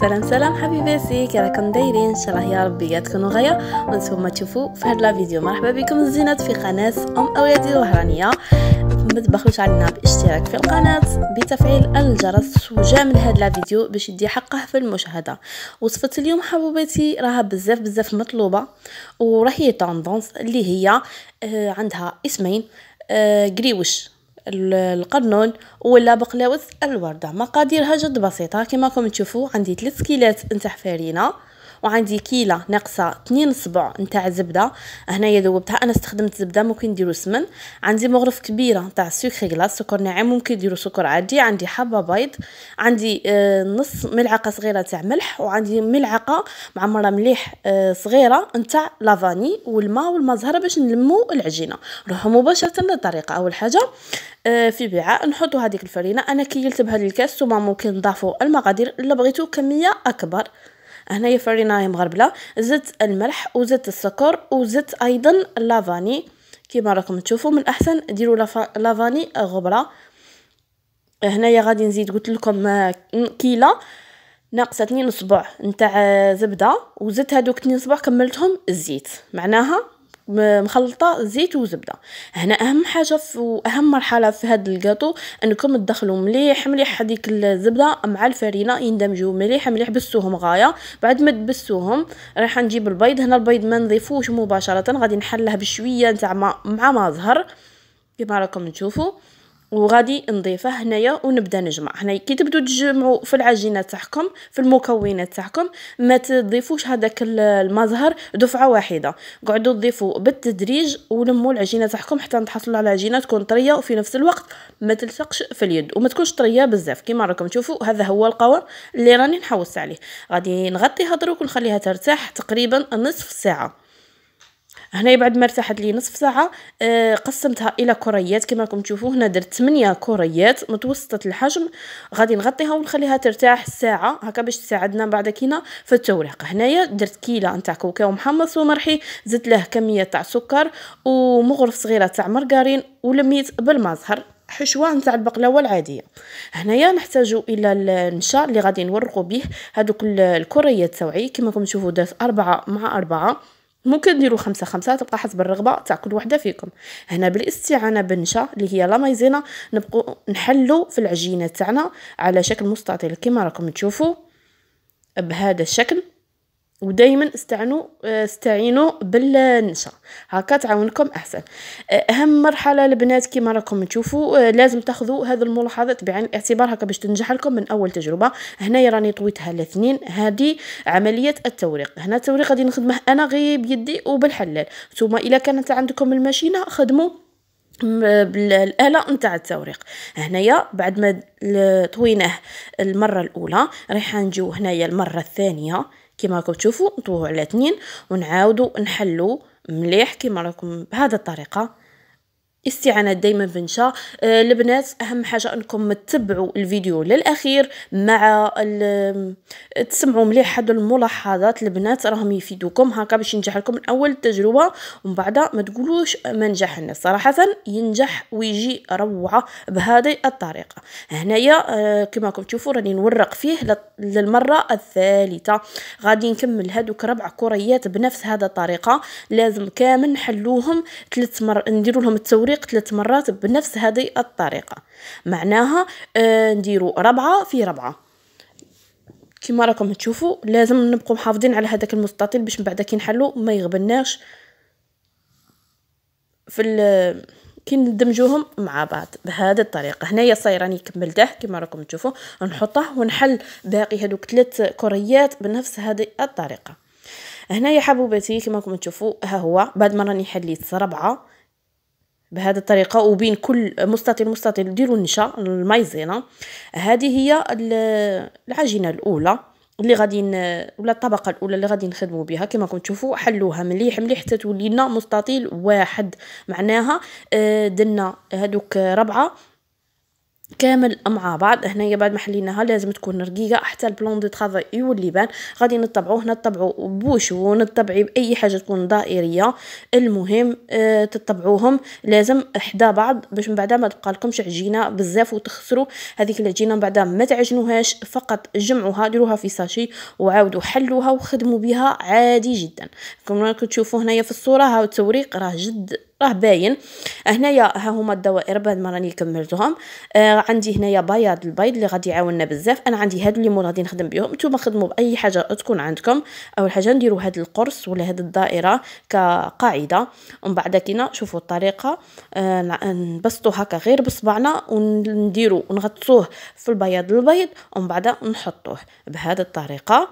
سلام سلام حبيباتي كي راكم دايرين ان شاء الله يا ربي تكونوا غايه وانتم تشوفوا في هذا الفيديو مرحبا بكم الزينات في قناه ام اولادي الوهرانيه ما تبخلوش علينا بالاشتراك في القناه بتفعيل الجرس وجامل هاد الفيديو باش يدي حقه في المشاهده وصفه اليوم حبيباتي راها بزاف بزاف مطلوبه وراهي طوندونس اللي هي آه، عندها اسمين آه، قريوش القرنون ولا بقلاوة الوردة مقاديرها جد بسيطة كما راكم تشوفوا عندي 3 كيلات نتاع فرينه وعندي كيلة ناقصة 2 صبع نتاع زبدة هنايا ذوبتها انا استخدمت زبدة ممكن نديرو سمن عندي مغرف كبيرة نتاع سكر غلاس سكر ناعم ممكن نديرو سكر عادي عندي حبة بيض عندي آه، نص ملعقة صغيرة تاع ملح وعندي ملعقة معمرة مليح آه، صغيرة نتاع لافاني والماء زهره باش نلمو العجينة نروحو مباشرة للطريقة اول حاجة آه، في بيعة نحطو هذيك الفرينة انا كيلت بهذا الكاس وما ممكن نضافو المقادير اللي بغيتو كمية اكبر هنايا في هي مغربلة زدت الملح وزدت السكر وزدت ايضا لافاني كيما راكم تشوفوا من الاحسن ديروا لافاني آه، غبره هنايا غادي نزيد قلت لكم آه، كيله ناقصه 2 صبع نتاع آه، زبده وزدت هذوك 2 صبع كملتهم الزيت معناها مخلطه زيت وزبده هنا اهم حاجه واهم مرحله في هذا الكاطو انكم تدخلوا مليح مليح هذيك الزبده مع الفرينه يندمجوا مليح مليح بسوهم غايه بعد ما تبسوهم راح نجيب البيض هنا البيض ما نضيفوش مباشره غادي نحله بشويه تاع مع ما زهر كما راكم تشوفوا وغادي نضيفه هنايا ونبدا نجمع هنا كي تبداو تجمعوا في العجينه تاعكم في المكونات تاعكم ما تضيفوش هذاك المزهر دفعه واحده قعدوا تضيفوا بالتدريج ولموا العجينه تاعكم حتى تحصلوا على عجينه تكون طريه وفي نفس الوقت ما تلصقش في اليد وما تكونش طريه بزاف كيما راكم تشوفوا هذا هو القوام اللي راني نحوس عليه غادي نغطيها دروك ونخليها ترتاح تقريبا نصف ساعه هنا بعد ما ارتاحت لي نصف ساعه آه، قسمتها الى كريات كما راكم تشوفوا هنا درت 8 كريات متوسطه الحجم غادي نغطيها ونخليها ترتاح ساعه هكا باش تساعدنا بعد كينا في التوريق هنايا درت كيله نتاع كوكاو محمص ومرحي زدت له كميه تاع سكر ومغرف صغيره تاع مرقارين ولميت بالمزهر حشوه نتاع البقلاوه العاديه هنايا نحتاجو الى النشا اللي غادي نورقو به هذوك الكريات توعي كما راكم تشوفوا درت أربعة مع أربعة ممكن ديروا خمسة خمسة تبقى حسب الرغبة تاع كل وحدة فيكم هنا بالاستعانة بالنشا اللي هي لا مايزينا نبقوا نحلوا في العجينة تاعنا على شكل مستطيل كما راكم تشوفوا بهذا الشكل ودائما استعنوا استعينوا بالنشا هكا تعاونكم احسن اهم مرحله البنات كما راكم تشوفوا لازم تاخذوا هذا الملاحظات بعين الاعتبار هكا باش تنجح لكم من اول تجربه هنايا راني طويتها لاثنين هذه عمليه التوريق هنا التوريق غادي نخدمه انا غير بيدي وبالحلال ثم اذا كانت عندكم الماشينه خدموا بالاله نتاع التوريق هنايا بعد ما طويناه المره الاولى راح نجيو هنايا المره الثانيه كما راكم تشوفوا نطوه على اثنين ونعاودوا نحلو مليح كما راكم بهذه الطريقه استعانات دائما بنشا آه البنات اهم حاجه انكم تتبعوا الفيديو للاخير مع تسمعوا مليح هاد الملاحظات البنات راهم يفيدوكم هكا باش ينجح لكم من اول تجربه ومن بعد ما تقولوش ما نجح الناس صراحه ينجح ويجي روعه بهذه الطريقه هنايا آه كما راكم تشوفوا راني نورق فيه للمره الثالثه غادي نكمل هادوك ربع كريات بنفس هذا الطريقه لازم كامل نحلوهم ثلاث مرات نديرو لهم التوريق التطبيق ثلاث مرات بنفس هذه الطريقة معناها آه، نديرو ربعة في ربعة كما راكم تشوفوا لازم نبقوا محافظين على هذاك المستطيل باش من بعد كي نحلو ما يغبناش في كي ندمجوهم مع بعض بهذه الطريقه هنايا صاير راني كملته كما راكم تشوفوا نحطه ونحل باقي هذوك ثلاث كريات بنفس هذه الطريقه هنايا حبوباتي كما راكم تشوفوا ها هو بعد ما راني حليت ربعه بهذه الطريقة وبين كل مستطيل مستطيل ديروا النشا المايزينا هذه هي العجينة الأولى اللي غادي ولا الطبقة الأولى اللي غادي نخدموا بها كما راكم تشوفوا حلوها مليح مليح حتى تولي لنا مستطيل واحد معناها آه، درنا هذوك ربعة كامل مع بعض هنايا بعد ما حليناها لازم تكون رقيقه حتى البلون دي تخضر يولي بان غادي نطبعوه نطبعو بوش ونطبعي باي حاجه تكون دائريه المهم آه تطبعوهم لازم حدا بعض باش من بعد ما تبقى لكمش عجينه بزاف وتخسروا هذيك العجينه من بعد ما تعجنوهاش فقط جمعوها ديروها في ساشي وعاودوا حلوها وخدموا بها عادي جدا كما راكم تشوفوا هنايا في الصوره هاو التوريق راه جد راه باين هنايا ها هما الدوائر بعد ما راني كملتهم آه عندي هنايا بياض البيض اللي غادي يعاوننا بزاف انا عندي هاد مول غادي نخدم بهم نتوما خدموا باي حاجه تكون عندكم اول حاجه نديروا هاد القرص ولا هاد الدائره كقاعده ومن بعد كينا شوفوا الطريقه آه نبسطوا هكا غير بصبعنا ونديروا ونغطسوه في البياض البيض ومن بعد نحطوه بهذه الطريقه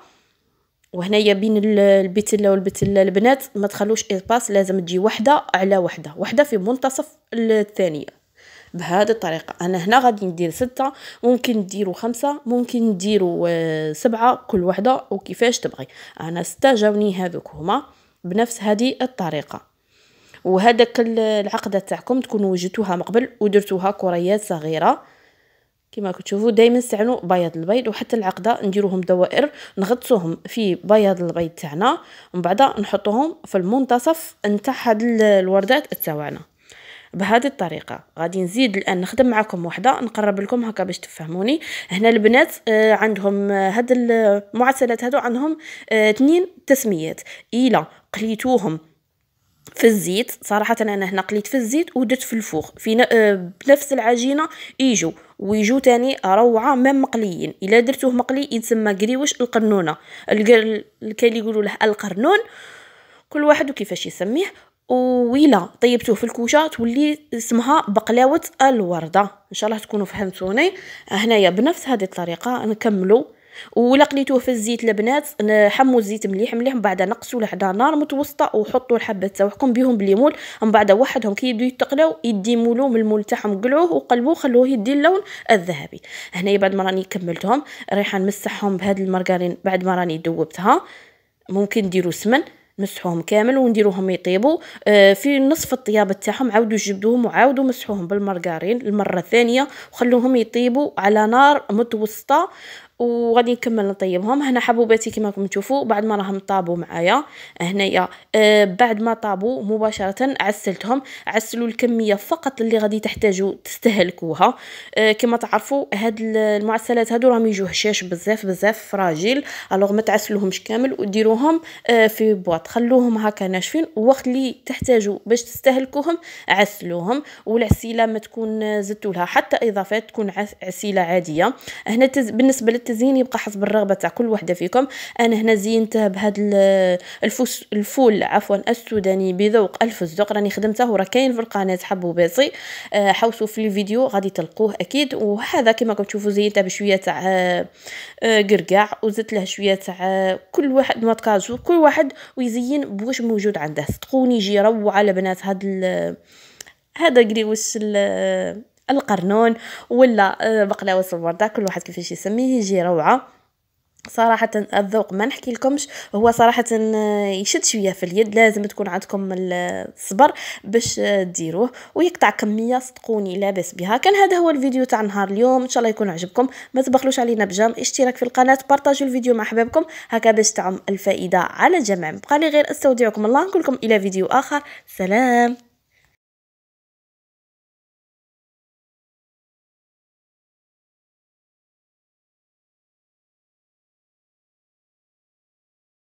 وهنايا بين البتله والبتله البنات ما تخلوش اسباس لازم تجي وحده على وحده وحده في منتصف الثانيه بهذه الطريقه انا هنا غادي ندير ستة ممكن نديرو خمسة ممكن نديرو آه، سبعة كل وحده وكيفاش تبغي انا ستة جاوني هذوك هما بنفس هذه الطريقه وهذاك العقده تاعكم تكونوا وجدتوها من قبل ودرتوها كريات صغيره كما كتشوفوا دائما نستعملوا بياض البيض وحتى العقده نديروهم دوائر نغطسوهم في بياض البيض تاعنا ومن بعد نحطوهم في المنتصف نتاع هاد الوردات تاعنا بهذه الطريقه غادي نزيد الان نخدم معكم وحده نقرب لكم هكا باش تفهموني هنا البنات آه، عندهم آه، هاد المعسلات هادو عندهم آه، اثنين تسميات الا قليتوهم في الزيت صراحة أنا هنا قليت في الزيت ودرت في الفوخ في آه، بنفس العجينة يجو ويجو تاني روعة ما مقليين إلا درتوه مقلي يتسمى قريوش القرنونة الكل يقولوا له القرنون كل واحد وكيفاش يسميه ويلا طيبتوه في الكوشه تولي اسمها بقلاوه الورده ان شاء الله تكونوا فهمتوني هنايا بنفس هذه الطريقه نكملوا ولا قليتوه في الزيت البنات حموا الزيت مليح مليح من بعد نقصوا له نار متوسطه وحطوا الحبات تاعكم بهم بالليمون من بعد وحدهم كي يبداو يتقلاو مولو من المول تاعهم قلعوه وقلبوه خلوه يدي اللون الذهبي هنايا بعد ما راني كملتهم رايحه نمسحهم بهاد المارغرين بعد ما راني دوبتها ممكن نديرو سمن مسحوهم كامل ونديروهم يطيبوا آه، في نصف الطياب تاعهم عاودوا جبدوهم وعاودوا مسحوهم بالمارغرين المره الثانيه وخلوهم يطيبوا على نار متوسطه وغادي نكمل نطيبهم هنا حبوباتي كما راكم تشوفوا بعد ما راهم طابوا معايا هنايا آه بعد ما طابوا مباشره عسلتهم عسلوا الكميه فقط اللي غادي تحتاجوا تستهلكوها آه كما تعرفوا هاد المعسلات هادو راهم يجوا هشاش بزاف بزاف فراجيل الوغ ما تعسلوهمش كامل وديروهم آه في بواط خلوهم هكا ناشفين وقت اللي تحتاجوا باش تستهلكوهم عسلوهم والعسيله ما تكون زدتوا لها حتى اضافات تكون عسيله عاديه هنا تز... بالنسبه زين يبقى حسب الرغبه تاع كل وحده فيكم انا هنا زينته بهذا الفوس الفول عفوا السوداني بذوق الفزق راني خدمته وراه كاين في القناه حبو باصي آه، حوسوا في الفيديو غادي تلقوه اكيد وهذا كما راكم تشوفوا زينته بشويه تاع آه، آه، قرقاع وزدت له شويه تاع كل واحد ماتكاجو كل واحد ويزين بواش موجود عنده صدقوني يجي روعه على بنات هاد هذا قريوش القرنون ولا آه، بقلاوه الوردة كل واحد كيفاش يسميه يجي روعه صراحة الذوق ما نحكي لكمش هو صراحة آه، يشد شوية في اليد لازم تكون عندكم الصبر باش آه، ديروه ويقطع كمية صدقوني لاباس بها كان هذا هو الفيديو تاع نهار اليوم ان شاء الله يكون عجبكم ما تبخلوش علينا بجام اشتراك في القناة بارتاجوا الفيديو مع حبابكم هكا باش تعم الفائدة على جمع بقالي غير استودعكم الله نقولكم الى فيديو اخر سلام